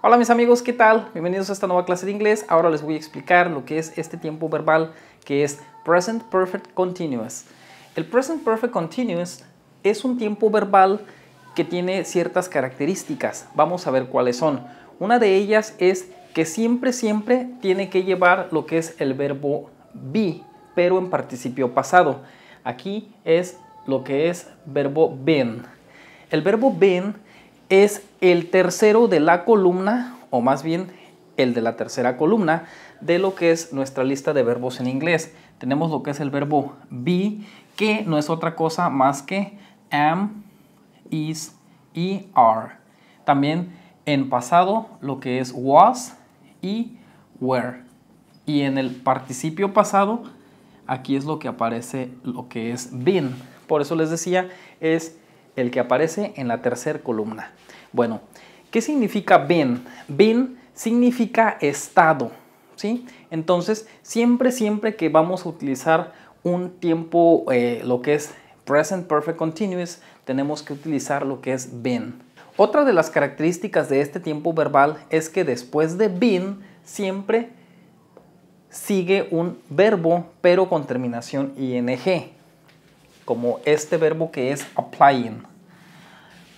Hola mis amigos, ¿qué tal? Bienvenidos a esta nueva clase de inglés. Ahora les voy a explicar lo que es este tiempo verbal que es Present Perfect Continuous. El Present Perfect Continuous es un tiempo verbal que tiene ciertas características. Vamos a ver cuáles son. Una de ellas es que siempre, siempre tiene que llevar lo que es el verbo be, pero en participio pasado. Aquí es lo que es verbo been. El verbo been es el tercero de la columna, o más bien el de la tercera columna, de lo que es nuestra lista de verbos en inglés. Tenemos lo que es el verbo be, que no es otra cosa más que am, is y are. También en pasado lo que es was y were. Y en el participio pasado, aquí es lo que aparece lo que es been. Por eso les decía, es el que aparece en la tercera columna. Bueno, ¿qué significa been? Bin significa estado, ¿sí? Entonces, siempre, siempre que vamos a utilizar un tiempo, eh, lo que es present perfect continuous, tenemos que utilizar lo que es been. Otra de las características de este tiempo verbal es que después de been siempre sigue un verbo pero con terminación ing como este verbo que es applying.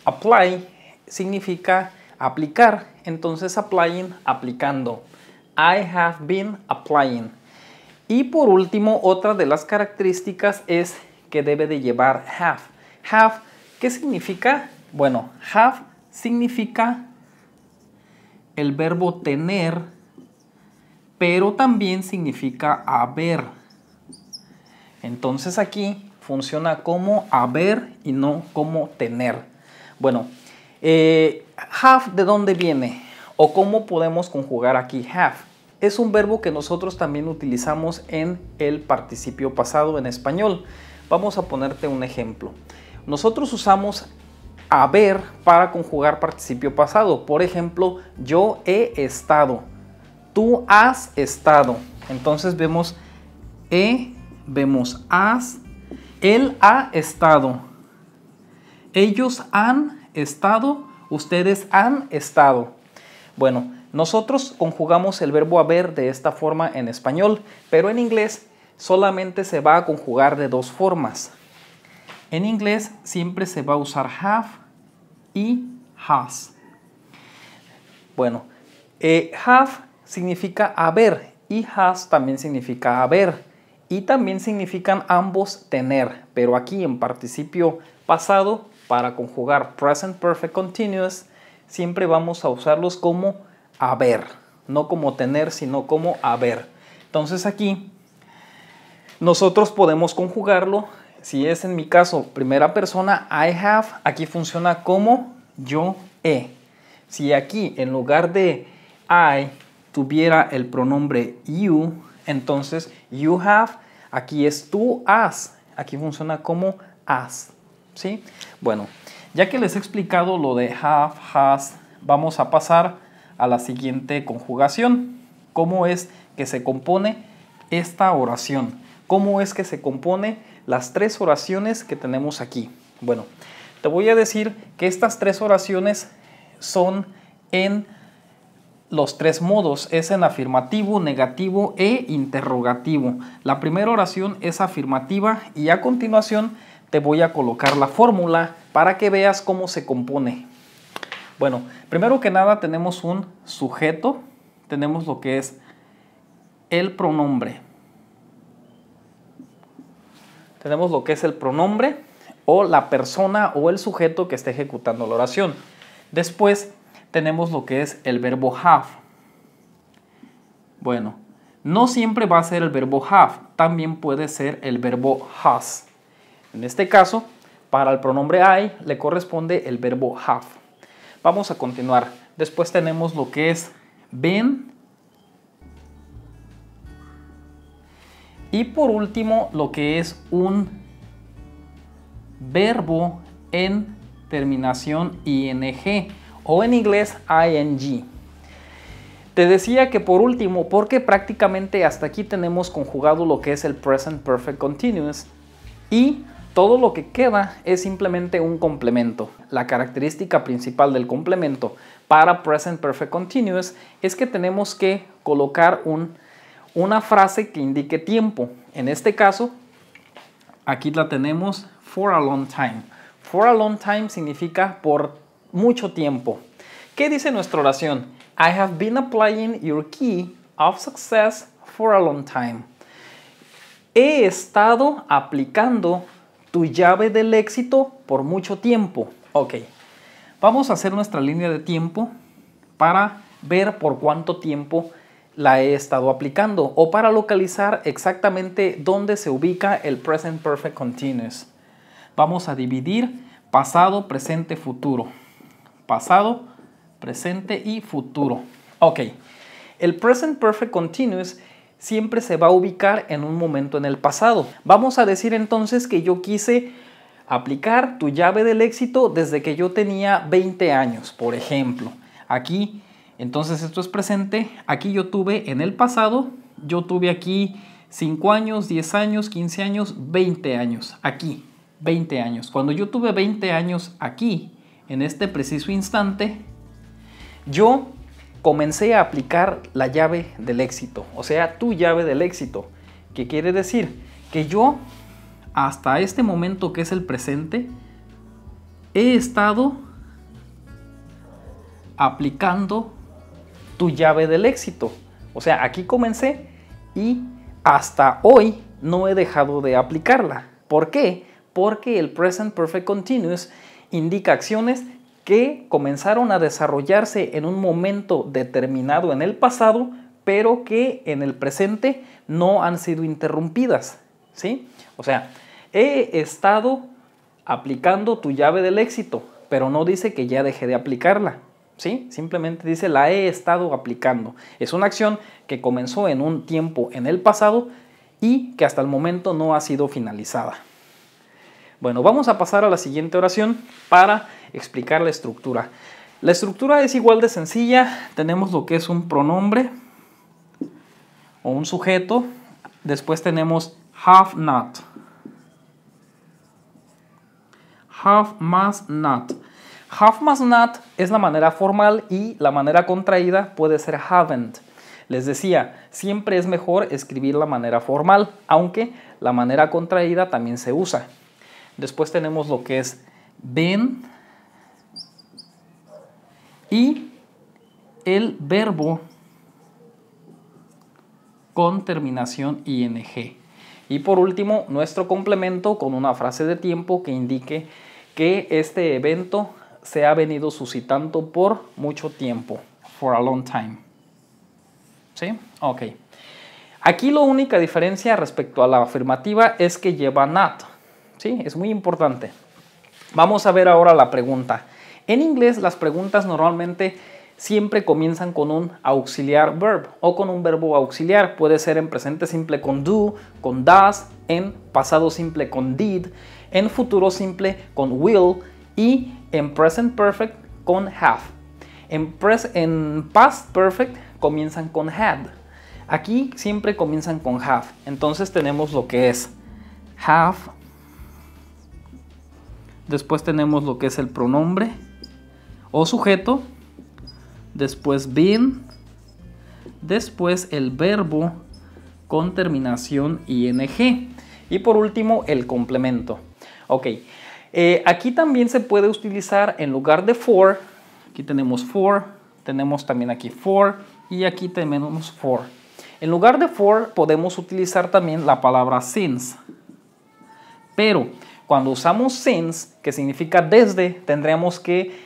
Apply significa aplicar, entonces applying, aplicando. I have been applying. Y por último, otra de las características es que debe de llevar have. Have, ¿qué significa? Bueno, have significa el verbo tener, pero también significa haber. Entonces aquí funciona como haber y no como tener. Bueno, eh, have de dónde viene o cómo podemos conjugar aquí have. Es un verbo que nosotros también utilizamos en el participio pasado en español. Vamos a ponerte un ejemplo. Nosotros usamos haber para conjugar participio pasado. Por ejemplo, yo he estado. Tú has estado. Entonces vemos he, vemos has, él ha estado. Ellos han estado. Ustedes han estado. Bueno, nosotros conjugamos el verbo haber de esta forma en español, pero en inglés solamente se va a conjugar de dos formas. En inglés siempre se va a usar have y has. Bueno, eh, have significa haber y has también significa haber y también significan ambos tener, pero aquí en participio pasado, para conjugar present perfect continuous, siempre vamos a usarlos como haber, no como tener, sino como haber. Entonces aquí nosotros podemos conjugarlo, si es en mi caso primera persona, I have, aquí funciona como yo he. Si aquí en lugar de I tuviera el pronombre you, entonces, you have, aquí es tú has, aquí funciona como has, ¿sí? Bueno, ya que les he explicado lo de have, has, vamos a pasar a la siguiente conjugación. ¿Cómo es que se compone esta oración? ¿Cómo es que se compone las tres oraciones que tenemos aquí? Bueno, te voy a decir que estas tres oraciones son en los tres modos es en afirmativo, negativo e interrogativo. La primera oración es afirmativa y a continuación te voy a colocar la fórmula para que veas cómo se compone. Bueno, primero que nada tenemos un sujeto, tenemos lo que es el pronombre. Tenemos lo que es el pronombre o la persona o el sujeto que está ejecutando la oración. Después tenemos lo que es el verbo have. Bueno, no siempre va a ser el verbo have, también puede ser el verbo has. En este caso, para el pronombre I le corresponde el verbo have. Vamos a continuar. Después tenemos lo que es ven Y por último, lo que es un verbo en terminación ing o en inglés ing. Te decía que por último, porque prácticamente hasta aquí tenemos conjugado lo que es el present perfect continuous y todo lo que queda es simplemente un complemento. La característica principal del complemento para present perfect continuous es que tenemos que colocar un, una frase que indique tiempo. En este caso, aquí la tenemos for a long time. For a long time significa por mucho tiempo. ¿Qué dice nuestra oración? I have been applying your key of success for a long time. He estado aplicando tu llave del éxito por mucho tiempo. Ok, vamos a hacer nuestra línea de tiempo para ver por cuánto tiempo la he estado aplicando o para localizar exactamente dónde se ubica el present perfect continuous. Vamos a dividir pasado, presente, futuro pasado, presente y futuro. Ok, el present perfect continuous siempre se va a ubicar en un momento en el pasado. Vamos a decir entonces que yo quise aplicar tu llave del éxito desde que yo tenía 20 años, por ejemplo. Aquí, entonces esto es presente, aquí yo tuve en el pasado, yo tuve aquí 5 años, 10 años, 15 años, 20 años, aquí, 20 años. Cuando yo tuve 20 años aquí, en este preciso instante, yo comencé a aplicar la llave del éxito, o sea, tu llave del éxito, ¿Qué quiere decir que yo, hasta este momento que es el presente, he estado aplicando tu llave del éxito. O sea, aquí comencé y hasta hoy no he dejado de aplicarla. ¿Por qué? Porque el Present Perfect Continuous indica acciones que comenzaron a desarrollarse en un momento determinado en el pasado, pero que en el presente no han sido interrumpidas. ¿sí? O sea, he estado aplicando tu llave del éxito, pero no dice que ya dejé de aplicarla. ¿sí? Simplemente dice la he estado aplicando. Es una acción que comenzó en un tiempo en el pasado y que hasta el momento no ha sido finalizada. Bueno, vamos a pasar a la siguiente oración para explicar la estructura. La estructura es igual de sencilla. Tenemos lo que es un pronombre o un sujeto. Después tenemos have not. Have must not. Have must not es la manera formal y la manera contraída puede ser haven't. Les decía, siempre es mejor escribir la manera formal, aunque la manera contraída también se usa. Después tenemos lo que es ven y el verbo con terminación ing. Y por último, nuestro complemento con una frase de tiempo que indique que este evento se ha venido suscitando por mucho tiempo, for a long time. ¿Sí? Ok. Aquí la única diferencia respecto a la afirmativa es que lleva not. ¿sí? Es muy importante. Vamos a ver ahora la pregunta. En inglés las preguntas normalmente siempre comienzan con un auxiliar verb o con un verbo auxiliar. Puede ser en presente simple con do, con does, en pasado simple con did, en futuro simple con will y en present perfect con have. En, en past perfect comienzan con had. Aquí siempre comienzan con have. Entonces tenemos lo que es have Después tenemos lo que es el pronombre o sujeto. Después been. Después el verbo con terminación ing. Y por último el complemento. Ok. Eh, aquí también se puede utilizar en lugar de for. Aquí tenemos for. Tenemos también aquí for. Y aquí tenemos for. En lugar de for podemos utilizar también la palabra since. Pero cuando usamos since, que significa desde, tendríamos que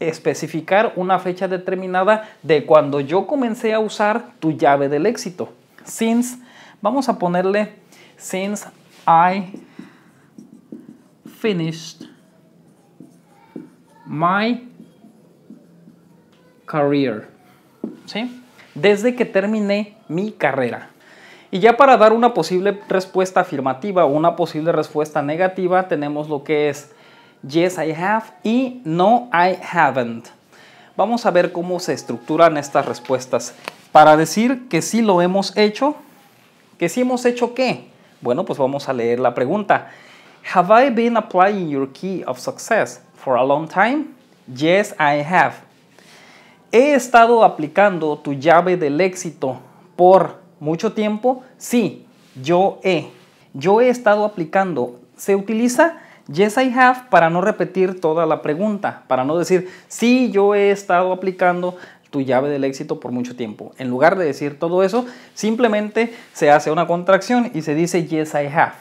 especificar una fecha determinada de cuando yo comencé a usar tu llave del éxito. Since, vamos a ponerle since I finished my career. ¿Sí? Desde que terminé mi carrera. Y ya para dar una posible respuesta afirmativa o una posible respuesta negativa, tenemos lo que es yes I have y no I haven't. Vamos a ver cómo se estructuran estas respuestas. Para decir que sí lo hemos hecho, que sí hemos hecho qué? Bueno, pues vamos a leer la pregunta. Have I been applying your key of success for a long time? Yes, I have. He estado aplicando tu llave del éxito por mucho tiempo? Sí, yo he. Yo he estado aplicando. Se utiliza yes I have para no repetir toda la pregunta, para no decir sí, yo he estado aplicando tu llave del éxito por mucho tiempo. En lugar de decir todo eso, simplemente se hace una contracción y se dice yes I have.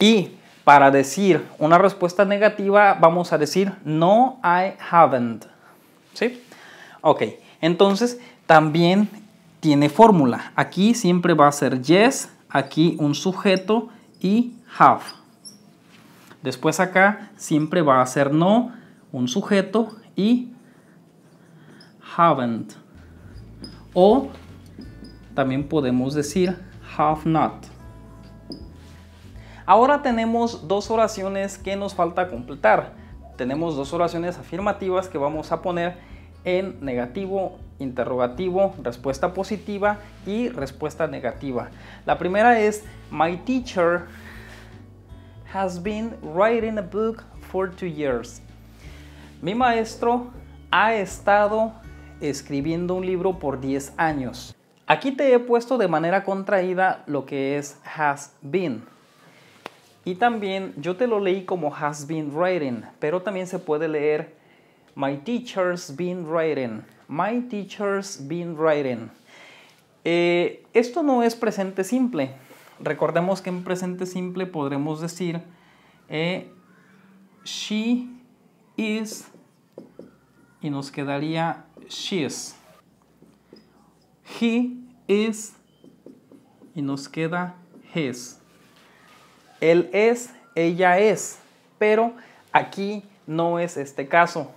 Y para decir una respuesta negativa vamos a decir no I haven't. ¿Sí? Ok, entonces también tiene fórmula. Aquí siempre va a ser yes, aquí un sujeto y have. Después acá siempre va a ser no, un sujeto y haven't. O también podemos decir have not. Ahora tenemos dos oraciones que nos falta completar. Tenemos dos oraciones afirmativas que vamos a poner en negativo, interrogativo, respuesta positiva y respuesta negativa. La primera es My teacher has been writing a book for two years. Mi maestro ha estado escribiendo un libro por 10 años. Aquí te he puesto de manera contraída lo que es has been. Y también yo te lo leí como has been writing, pero también se puede leer My teacher's been writing. My teacher's been writing. Eh, esto no es presente simple. Recordemos que en presente simple podremos decir eh, she is y nos quedaría she's. He is y nos queda his. Él es, ella es, pero aquí no es este caso.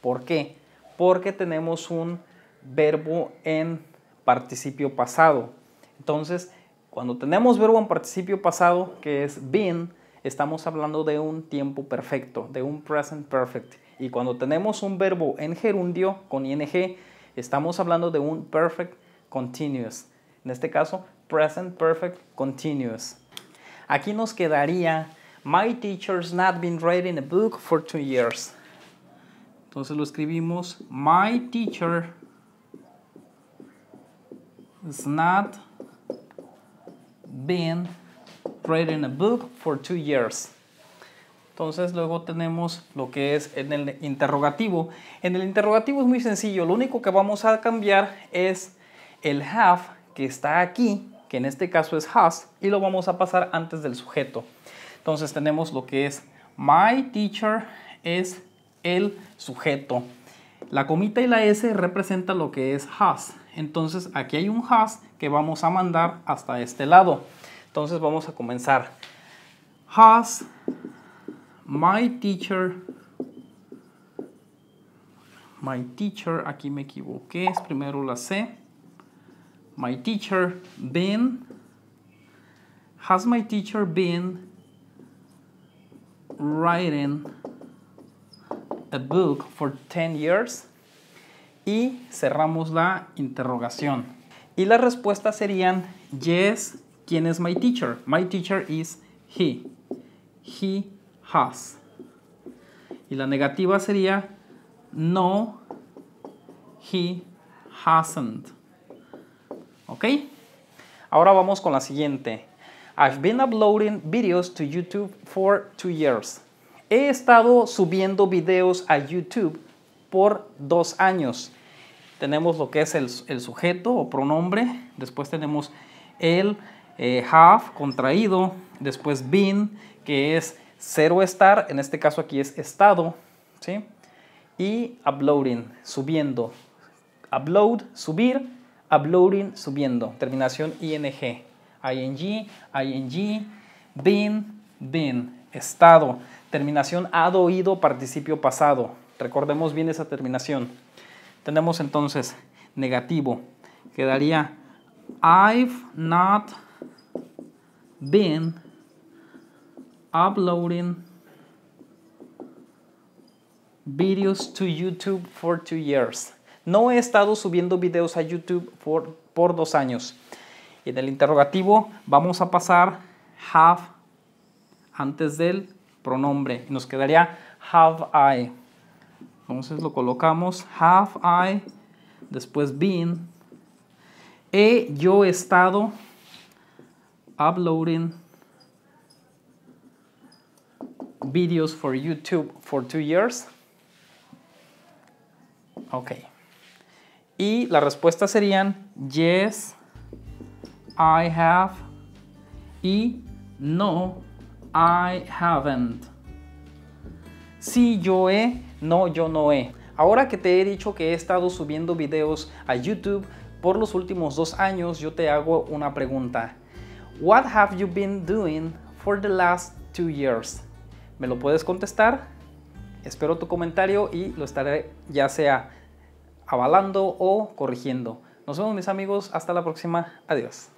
¿Por qué? Porque tenemos un verbo en participio pasado. Entonces, cuando tenemos verbo en participio pasado, que es been, estamos hablando de un tiempo perfecto, de un present perfect. Y cuando tenemos un verbo en gerundio con ing, estamos hablando de un perfect continuous. En este caso, present perfect continuous. Aquí nos quedaría, my teacher's not been writing a book for two years. Entonces lo escribimos, my teacher has not been reading a book for two years. Entonces luego tenemos lo que es en el interrogativo. En el interrogativo es muy sencillo, lo único que vamos a cambiar es el have que está aquí, que en este caso es has, y lo vamos a pasar antes del sujeto. Entonces tenemos lo que es my teacher is el sujeto. La comita y la S representa lo que es has. Entonces aquí hay un has que vamos a mandar hasta este lado. Entonces vamos a comenzar. Has my teacher. My teacher, aquí me equivoqué, es primero la C. My teacher been. Has my teacher been writing a book for 10 years? Y cerramos la interrogación. Y las respuestas serían, yes, ¿quién es my teacher? My teacher is he. He has. Y la negativa sería, no, he hasn't. ¿Ok? Ahora vamos con la siguiente. I've been uploading videos to YouTube for two years. He estado subiendo videos a YouTube por dos años. Tenemos lo que es el, sujeto o pronombre, después tenemos el eh, have contraído, después bin, que es cero estar, en este caso aquí es estado, ¿sí? Y uploading, subiendo. Upload, subir, uploading, subiendo. Terminación ing, ing, ing, bin. been, estado. Terminación had oído, participio pasado. Recordemos bien esa terminación. Tenemos entonces negativo. Quedaría I've not been uploading videos to YouTube for two years. No he estado subiendo videos a YouTube por, por dos años. en el interrogativo vamos a pasar have antes del pronombre. Y nos quedaría have I. Entonces lo colocamos have I, después been. He yo estado uploading videos for YouTube for two years. Ok. Y la respuesta serían yes, I have y no, I haven't. Sí, yo he. No, yo no he. Ahora que te he dicho que he estado subiendo videos a YouTube por los últimos dos años, yo te hago una pregunta. What have you been doing for the last two years? ¿Me lo puedes contestar? Espero tu comentario y lo estaré ya sea avalando o corrigiendo. Nos vemos mis amigos, hasta la próxima, adiós.